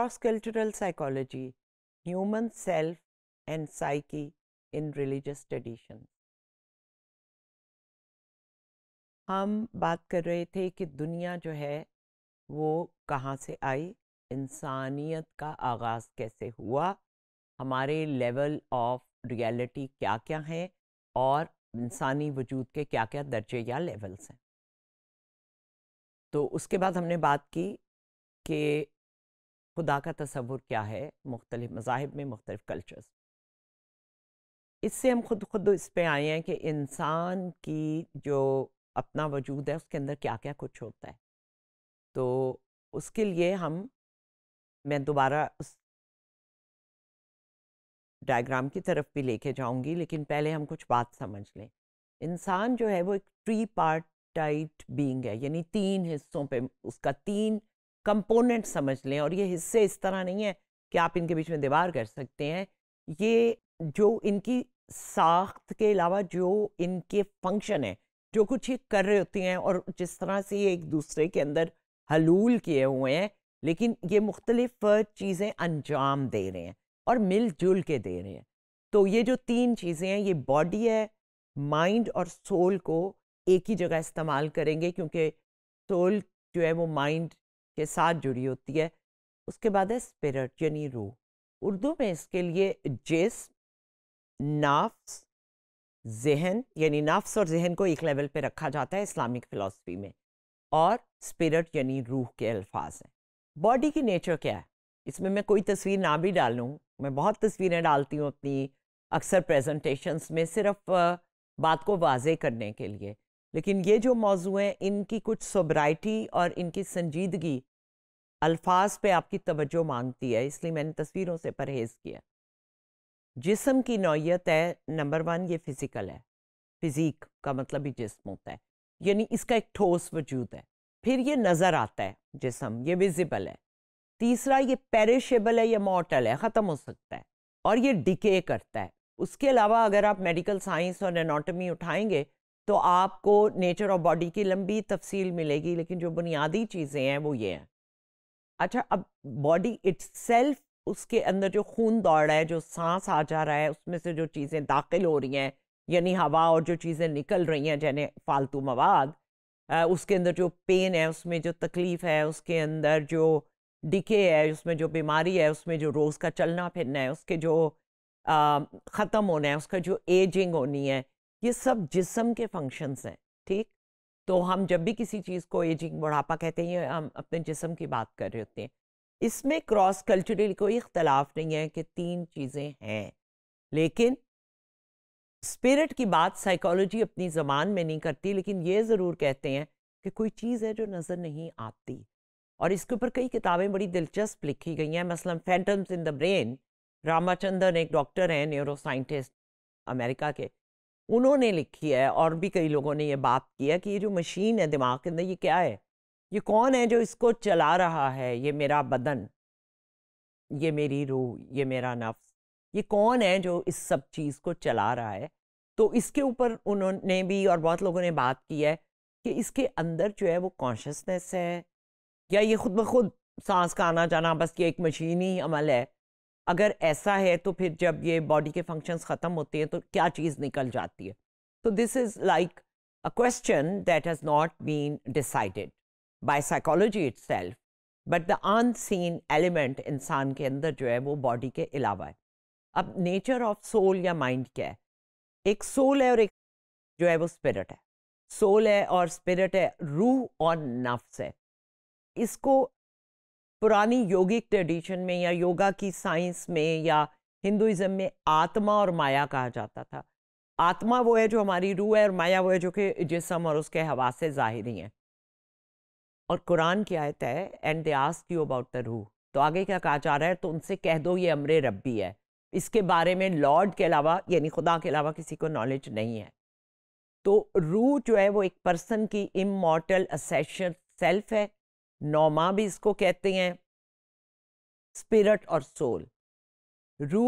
cross cultural psychology, human self and psyche in religious tradition. हम बात कर रहे थे कि दुनिया जो है वो कहाँ से आई इंसानियत का आगाज़ कैसे हुआ हमारे लेवल ऑफ रियलिटी क्या क्या हैं और इंसानी वजूद के क्या क्या दर्जे या लेवल्स हैं तो उसके बाद हमने बात की कि खुदा का तस्वुर क्या है मुख्तलिफ मजाहब में मुख्तलिफ कल्चर्स इससे हम खुद खुद इस पर आए हैं कि इंसान की जो अपना वजूद है उसके अंदर क्या क्या कुछ होता है तो उसके लिए हम मैं दोबारा उस डायग्राम की तरफ भी लेके जाऊंगी लेकिन पहले हम कुछ बात समझ लें इंसान जो है वो एक ट्री पार्ट टाइट बींग है यानी तीन हिस्सों पे उसका तीन कंपोनेंट समझ लें और ये हिस्से इस तरह नहीं है कि आप इनके बीच में दीवार कर सकते हैं ये जो इनकी साख्त के अलावा जो इनके फंक्शन है जो कुछ ये कर रहे होती हैं और जिस तरह से ये एक दूसरे के अंदर हलूल किए हुए हैं लेकिन ये मुख्तलिफ चीज़ें अंजाम दे रहे हैं और मिलजुल के दे रहे हैं तो ये जो तीन चीज़ें हैं ये बॉडी है माइंड और सोल को एक ही जगह इस्तेमाल करेंगे क्योंकि सोल जो है वो माइंड के साथ जुड़ी होती है उसके बाद है स्पिरट यानी रूह उर्दू में इसके लिए जिस नाफ्स जहन यानी नफ्स और जहन को एक लेवल पे रखा जाता है इस्लामिक फ़िलासफ़ी में और स्पिरट यानी रूह के अल्फाज हैं बॉडी की नेचर क्या है इसमें मैं कोई तस्वीर ना भी डालूँ मैं बहुत तस्वीरें डालती हूँ अपनी अक्सर प्रेजेंटेशंस में सिर्फ बात को वाजे करने के लिए लेकिन ये जो मौजू हैं इनकी कुछ सोब्राइटी और इनकी संजीदगी अल्फाज पे आपकी तवज्जो मांगती है इसलिए मैंने तस्वीरों से परहेज़ किया जिसम की नौीयत है नंबर वन ये फ़िज़िकल है फिज़ीक का मतलब ही जिसम होता है यानी इसका एक ठोस वजूद है फिर ये नज़र आता है जिसम ये विजिबल है तीसरा ये पेरिशेबल है या मॉटल है ख़त्म हो सकता है और ये डिके करता है उसके अलावा अगर आप मेडिकल साइंस और एनाटॉमी उठाएंगे तो आपको नेचर ऑफ बॉडी की लंबी तफसील मिलेगी लेकिन जो बुनियादी चीज़ें हैं वो ये हैं अच्छा अब बॉडी इट्स उसके अंदर जो खून दौड़ रहा है जो सांस आ जा रहा है उसमें से जो चीज़ें दाखिल हो रही हैं यानी हवा और जो चीज़ें निकल रही हैं जैन फालतू मवाद उसके अंदर जो पेन है उसमें जो तकलीफ़ है उसके अंदर जो डिके है उसमें जो बीमारी है उसमें जो रोज़ का चलना फिरना है उसके जो ख़त्म होना है उसका जो एजिंग होनी है ये सब जिसम के फंक्शंस हैं ठीक तो हम जब भी किसी चीज़ को एजिंग बुढ़ापा कहते हैं हम अपने जिसम की बात कर रहे होते हैं इसमें क्रॉस कल्चरली कोई इख्तलाफ नहीं है कि तीन चीज़ें हैं लेकिन स्पिरिट की बात साइकोलॉजी अपनी ज़बान में नहीं करती लेकिन ये ज़रूर कहते हैं कि कोई चीज़ है जो नज़र नहीं आती और इसके ऊपर कई किताबें बड़ी दिलचस्प लिखी गई हैं मसलन phantoms in the brain Ramachandran एक डॉक्टर हैं न्यूरो साइंटिस्ट अमेरिका के उन्होंने लिखी है और भी कई लोगों ने ये बात की है कि ये जो मशीन है दिमाग के अंदर ये क्या है ये कौन है जो इसको चला रहा है ये मेरा बदन ये मेरी रूह ये मेरा नफ्स ये कौन है जो इस सब चीज़ को चला रहा है तो इसके ऊपर उन्होंने भी और बहुत लोगों ने बात की है कि इसके अंदर जो है वो कॉन्शसनेस है या ये खुद ब खुद सांस का आना जाना बस ये एक मशीनी अमल है अगर ऐसा है तो फिर जब ये बॉडी के फंक्शंस ख़त्म होते हैं तो क्या चीज़ निकल जाती है तो this is like a question that has not been decided by psychology self but the unseen element इंसान के अंदर जो है वो बॉडी के अलावा है अब नेचर ऑफ सोल या माइंड क्या है एक सोल है और एक जो है वो स्पिरिट है सोल है और स्पिरिट है रूह और नफ्स है इसको पुरानी योगिक ट्रेडिशन में या योगा की साइंस में या हिंदुज़म में आत्मा और माया कहा जाता था आत्मा वो है जो हमारी रूह है और माया वो है जो कि जिसम और उसके हवा से ही है और कुरान की आयत है and they ask you about the रूह तो आगे क्या कहा जा रहा है तो उनसे कह दो ये अमरे रब्बी है इसके बारे में लॉर्ड के अलावा यानी खुदा के अलावा किसी को नॉलेज नहीं है तो रूह जो है वो एक पर्सन की इमोटल असेशन सेल्फ है नौमा भी इसको कहते हैं स्पिरिट और सोल रू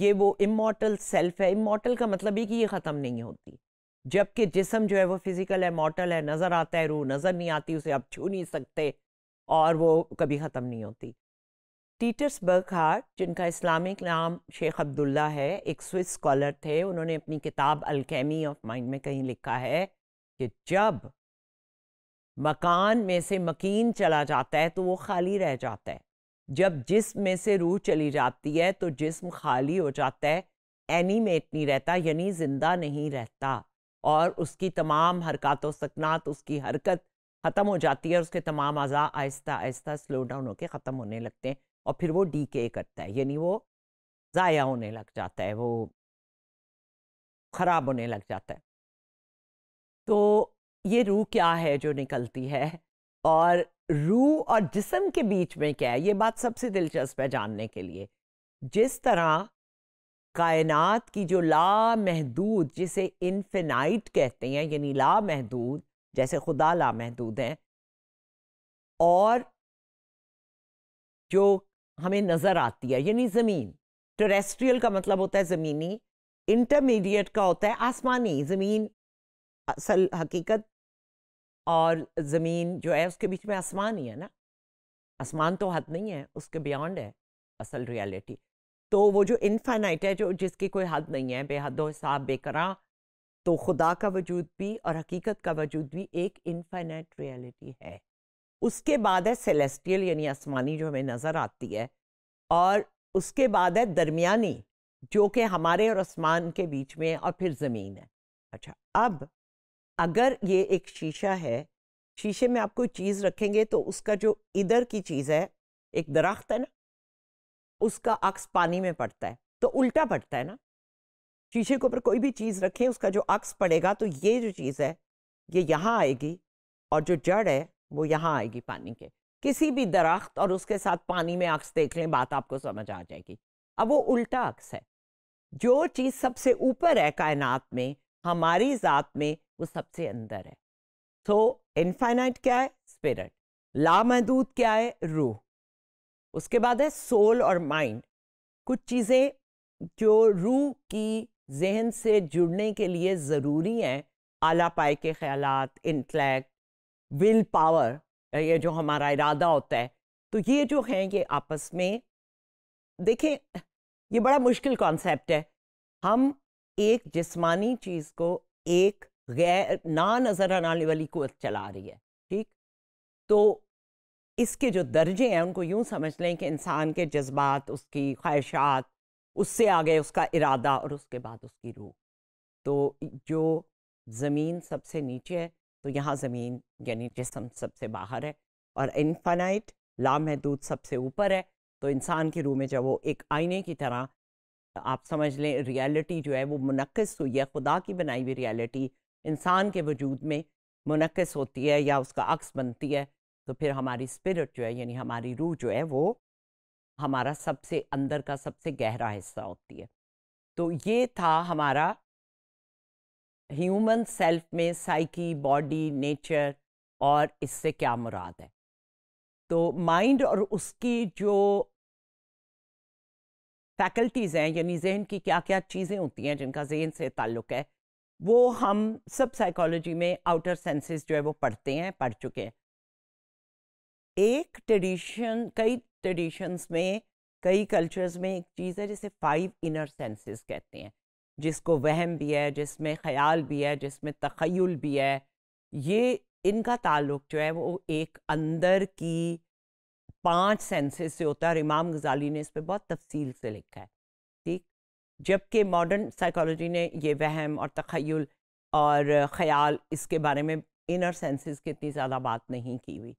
ये वो इमोटल सेल्फ है इमोटल का मतलब ये कि ये ख़त्म नहीं होती जबकि जिसम जो है वो फिज़िकल है मॉटल है नज़र आता है रूह नज़र नहीं आती उसे आप छू नहीं सकते और वो कभी ख़त्म नहीं होती टीटर्स बर्खार जिनका इस्लामिक नाम शेख अब्दुल्ला है एक स्विस स्कॉलर थे उन्होंने अपनी किताब अल्केमी ऑफ माइंड में कहीं लिखा है कि जब मकान में से मकीन चला जाता है तो वो खाली रह जाता है जब जिस्म में से रूह चली जाती है तो जिस्म खाली हो जाता है एनीमेट नहीं रहता यानी ज़िंदा नहीं रहता और उसकी तमाम हरकत सकनात उसकी हरकत ख़त्म हो जाती है और उसके तमाम अज़ा आहिस्ता आहिस्ता स्लो डाउन होकर ख़त्म होने लगते हैं और फिर वो डी के करता है यानी वो ज़ाया होने लग जाता है वो ख़राब होने लग जाता है तो ये रूह क्या है जो निकलती है और रूह और जिसम के बीच में क्या है ये बात सबसे दिलचस्प है जानने के लिए जिस तरह कायनात की जो ला महदूद जिसे इनफिनाइट कहते हैं यानी ला महदूद जैसे खुदा ला महदूद हैं और जो हमें नज़र आती है यानी ज़मीन टेरेस्ट्रियल का मतलब होता है ज़मीनी इंटरमीडिएट का होता है आसमानी ज़मीन असल हकीकत और ज़मीन जो है उसके बीच में आसमान ही है ना आसमान तो हद नहीं है उसके बियॉन्ड है असल रियलिटी तो वो जो इनफाइनाइट है जो जिसकी कोई हद नहीं है बेहद हिसाब बेकरा तो खुदा का वजूद भी और हकीकत का वजूद भी एक इनफाइनाइट रियलिटी है उसके बाद है सेलेस्टियल यानी आसमानी जो हमें नज़र आती है और उसके बाद है दरमियानी जो कि हमारे और आसमान के बीच में और फिर ज़मीन है अच्छा अब अगर ये एक शीशा है शीशे में आप कोई चीज़ रखेंगे तो उसका जो इधर की चीज़ है एक दरख्त है ना उसका अक्स पानी में पड़ता है तो उल्टा पड़ता है ना शीशे के ऊपर कोई भी चीज़ रखें उसका जो अक्स पड़ेगा तो ये जो चीज़ है ये यहाँ आएगी और जो जड़ है वो यहाँ आएगी पानी के किसी भी दरख्त और उसके साथ पानी में अक्स देख लें बात आपको समझ आ जाएगी अब वो उल्टा अक्स है जो चीज़ सबसे ऊपर है कायनात में हमारी ज़ात में वो सबसे अंदर है so, इनफाइनाइट क्या है स्पिरिट लामहदूद क्या है रूह उसके बाद है सोल और माइंड कुछ चीज़ें जो रूह की जहन से जुड़ने के लिए ज़रूरी हैं आला पाए के ख्याल इंटलेक्ट विल पावर ये जो हमारा इरादा होता है तो ये जो हैं ये आपस में देखें ये बड़ा मुश्किल कॉन्सेप्ट है हम एक जिस्मानी चीज़ को एक गैर ना नज़र आने वाली कुत चला रही है ठीक तो इसके जो दर्जे हैं उनको यूँ समझ लें कि इंसान के जज्बात उसकी ख्वाहिशात उससे आगे उसका इरादा और उसके बाद उसकी रूह तो जो ज़मीन सबसे नीचे है तो यहाँ ज़मीन यानी जिसम सबसे बाहर है और इनफानाइट लामहदूद सबसे ऊपर है तो इंसान की रूह में जब वो एक आईने की तरह आप समझ लें रियलिटी जो है वो मुनक़ हुई है खुदा की बनाई हुई रियलिटी इंसान के वजूद में मुनकस होती है या उसका अक्स बनती है तो फिर हमारी स्पिरिट जो है यानी हमारी रूह जो है वो हमारा सबसे अंदर का सबसे गहरा हिस्सा होती है तो ये था हमारा ह्यूमन सेल्फ में साइकी बॉडी नेचर और इससे क्या मुराद है तो माइंड और उसकी जो फैकल्टीज़ हैं यानी जहन की क्या क्या चीज़ें होती हैं जिनका जहन से ताल्लुक़ है वो हम सब साइकोलॉजी में आउटर सेंसेस जो है वो पढ़ते हैं पढ़ चुके हैं एक ट्रेडिशन कई ट्रेडिशंस में कई कल्चर्स में एक चीज़ है जिसे फाइव इनर सेंसेस कहते हैं जिसको वहम भी है जिसमें ख्याल भी है जिसमें तखयल भी है ये इनका ताल्लुक जो है वो एक अंदर की पांच सेंसेस से होता है और इमाम गजाली ने इस पर बहुत तफसील से लिखा है जबकि मॉडर्न साइकोलॉजी ने ये वहम और तखयल और ख़याल इसके बारे में इनर सेंसेस की इतनी ज़्यादा बात नहीं की हुई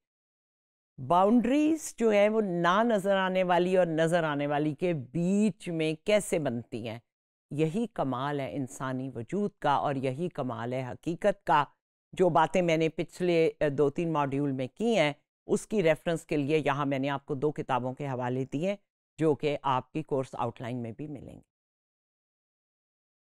बाउंड्रीज़ जो है वो ना नज़र आने वाली और नज़र आने वाली के बीच में कैसे बनती हैं यही कमाल है इंसानी वजूद का और यही कमाल है हकीकत का जो बातें मैंने पिछले दो तीन मॉड्यूल में की हैं उसकी रेफरेंस के लिए यहाँ मैंने आपको दो किताबों के हवाले दिए जो कि आपकी कोर्स आउटलाइन में भी मिलेंगे